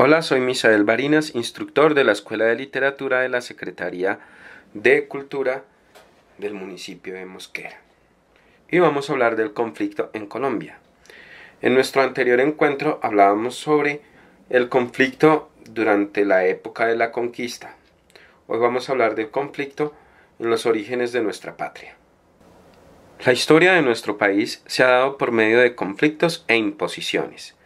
Hola, soy Misael Barinas, instructor de la Escuela de Literatura de la Secretaría de Cultura del municipio de Mosquera. Y vamos a hablar del conflicto en Colombia. En nuestro anterior encuentro hablábamos sobre el conflicto durante la época de la conquista. Hoy vamos a hablar del conflicto en los orígenes de nuestra patria. La historia de nuestro país se ha dado por medio de conflictos e imposiciones.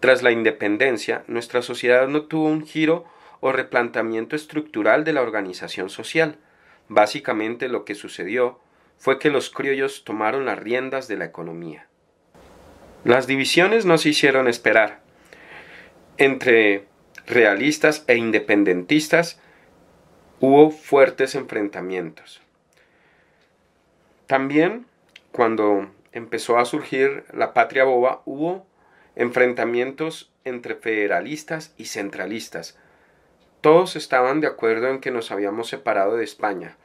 Tras la independencia, nuestra sociedad no tuvo un giro o replanteamiento estructural de la organización social. Básicamente lo que sucedió fue que los criollos tomaron las riendas de la economía. Las divisiones no se hicieron esperar. Entre realistas e independentistas hubo fuertes enfrentamientos. También, cuando empezó a surgir la patria boba, hubo enfrentamientos entre federalistas y centralistas. Todos estaban de acuerdo en que nos habíamos separado de España,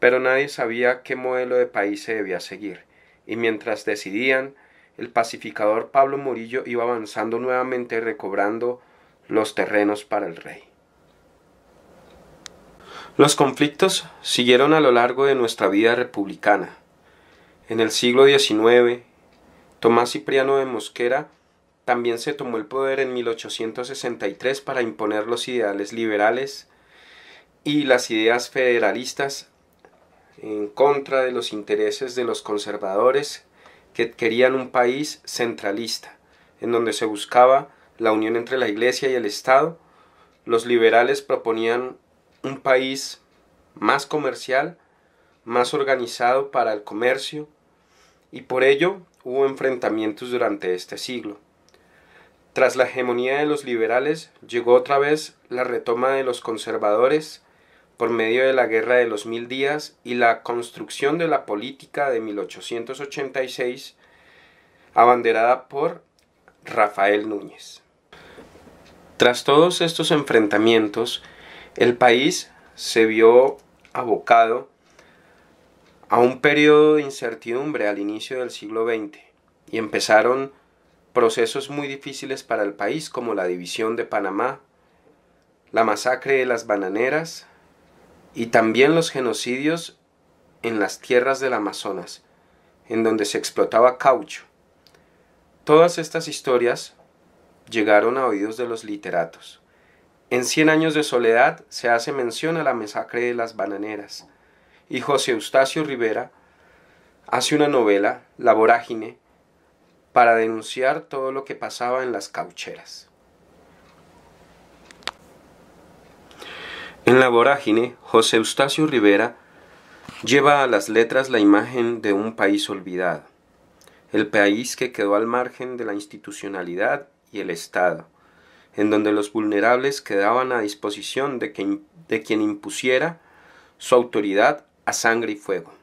pero nadie sabía qué modelo de país se debía seguir, y mientras decidían, el pacificador Pablo Murillo iba avanzando nuevamente recobrando los terrenos para el rey. Los conflictos siguieron a lo largo de nuestra vida republicana. En el siglo XIX, Tomás Cipriano de Mosquera también se tomó el poder en 1863 para imponer los ideales liberales y las ideas federalistas en contra de los intereses de los conservadores que querían un país centralista, en donde se buscaba la unión entre la Iglesia y el Estado. Los liberales proponían un país más comercial, más organizado para el comercio, y por ello hubo enfrentamientos durante este siglo. Tras la hegemonía de los liberales, llegó otra vez la retoma de los conservadores por medio de la Guerra de los Mil Días y la construcción de la política de 1886, abanderada por Rafael Núñez. Tras todos estos enfrentamientos, el país se vio abocado a un periodo de incertidumbre al inicio del siglo XX y empezaron procesos muy difíciles para el país como la división de Panamá, la masacre de las bananeras y también los genocidios en las tierras del Amazonas, en donde se explotaba caucho. Todas estas historias llegaron a oídos de los literatos. En Cien años de soledad se hace mención a la masacre de las bananeras, y José Eustacio Rivera hace una novela, La vorágine, para denunciar todo lo que pasaba en las caucheras. En la vorágine, José Eustacio Rivera lleva a las letras la imagen de un país olvidado, el país que quedó al margen de la institucionalidad y el Estado, en donde los vulnerables quedaban a disposición de, de quien impusiera su autoridad a sangre y fuego.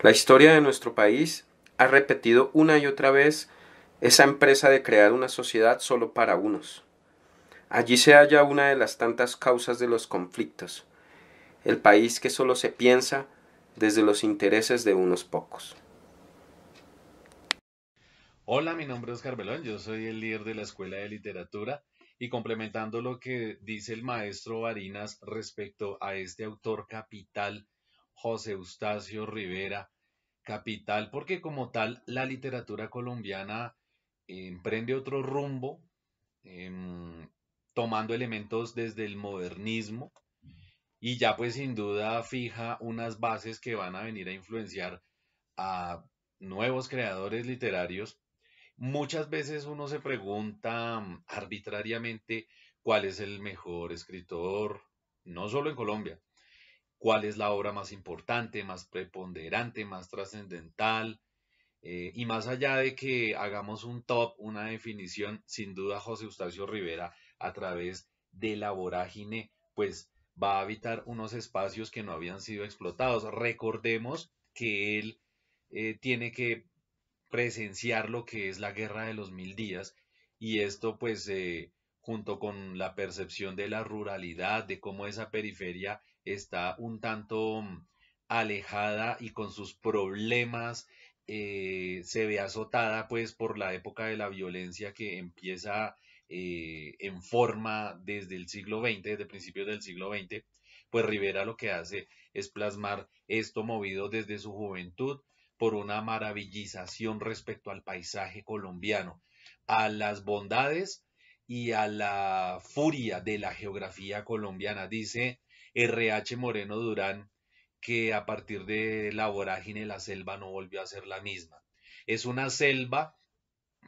La historia de nuestro país ha repetido una y otra vez esa empresa de crear una sociedad solo para unos. Allí se halla una de las tantas causas de los conflictos, el país que solo se piensa desde los intereses de unos pocos. Hola, mi nombre es Carmelón. yo soy el líder de la Escuela de Literatura y complementando lo que dice el maestro Varinas respecto a este autor capital, José Eustacio Rivera, capital, porque como tal la literatura colombiana eh, emprende otro rumbo, em, tomando elementos desde el modernismo y ya pues sin duda fija unas bases que van a venir a influenciar a nuevos creadores literarios. Muchas veces uno se pregunta mm, arbitrariamente cuál es el mejor escritor, no solo en Colombia, cuál es la obra más importante, más preponderante, más trascendental. Eh, y más allá de que hagamos un top, una definición, sin duda José Eustacio Rivera, a través de la vorágine, pues va a habitar unos espacios que no habían sido explotados. Recordemos que él eh, tiene que presenciar lo que es la guerra de los mil días y esto pues eh, junto con la percepción de la ruralidad, de cómo esa periferia está un tanto mm, alejada y con sus problemas eh, se ve azotada pues por la época de la violencia que empieza eh, en forma desde el siglo XX, desde principios del siglo XX, pues Rivera lo que hace es plasmar esto movido desde su juventud por una maravillización respecto al paisaje colombiano, a las bondades y a la furia de la geografía colombiana, dice RH Moreno Durán, que a partir de la vorágine la selva no volvió a ser la misma. Es una selva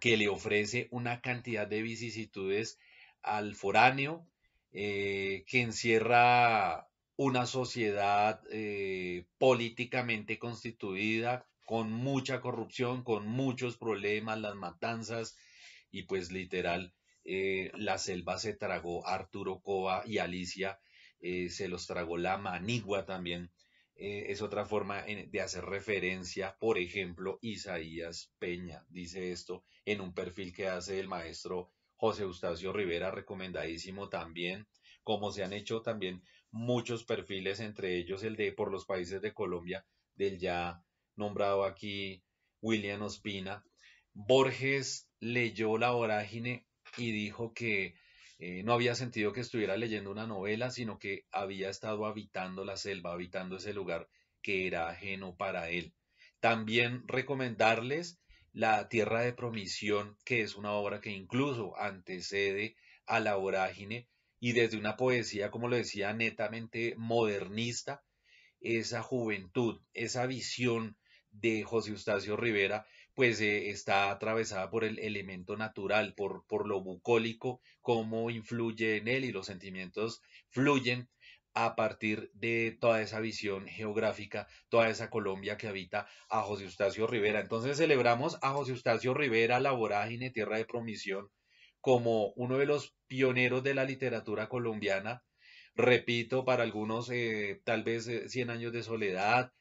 que le ofrece una cantidad de vicisitudes al foráneo, eh, que encierra una sociedad eh, políticamente constituida, con mucha corrupción, con muchos problemas, las matanzas y pues literal eh, la selva se tragó Arturo Cova y Alicia, eh, se los tragó la manigua también. Eh, es otra forma de hacer referencia, por ejemplo, Isaías Peña dice esto en un perfil que hace el maestro José Eustacio Rivera, recomendadísimo también, como se han hecho también muchos perfiles, entre ellos el de por los países de Colombia, del ya nombrado aquí William Ospina. Borges leyó La vorágine y dijo que eh, no había sentido que estuviera leyendo una novela, sino que había estado habitando la selva, habitando ese lugar que era ajeno para él. También recomendarles La Tierra de Promisión, que es una obra que incluso antecede a la vorágine y desde una poesía, como lo decía, netamente modernista, esa juventud, esa visión de José Eustacio Rivera pues eh, está atravesada por el elemento natural, por, lo bucólico, cómo influye en él y los sentimientos fluyen a partir de toda esa visión geográfica, toda esa Colombia que habita a José Eustacio Rivera. Entonces celebramos a José Eustacio Rivera, la vorágine, tierra de promisión, como uno de los pioneros de la literatura colombiana. Repito, para algunos eh, tal vez 100 eh, años de soledad,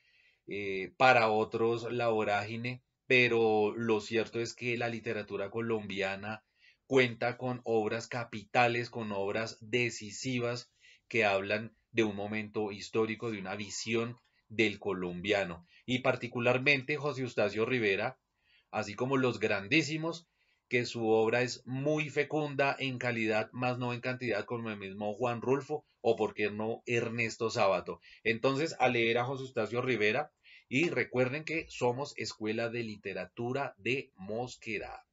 para otros la vorágine, pero lo cierto es que la literatura colombiana cuenta con obras capitales, con obras decisivas que hablan de un momento histórico, de una visión del colombiano. Y particularmente José Eustacio Rivera, así como los grandísimos, que su obra es muy fecunda en calidad, más no en cantidad, como el mismo Juan Rulfo o, por qué no, Ernesto Sábato. Entonces, al leer a José Eustacio Rivera, y recuerden que somos Escuela de Literatura de Mosquera.